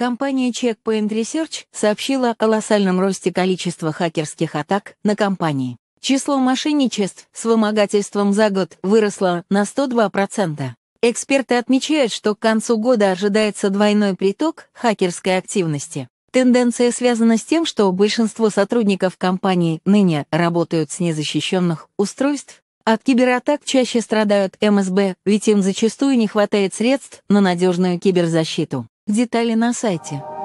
Компания Checkpoint Research сообщила о колоссальном росте количества хакерских атак на компании. Число мошенничеств с вымогательством за год выросло на 102%. Эксперты отмечают, что к концу года ожидается двойной приток хакерской активности. Тенденция связана с тем, что большинство сотрудников компании ныне работают с незащищенных устройств, от кибератак чаще страдают МСБ, ведь им зачастую не хватает средств на надежную киберзащиту. Детали на сайте.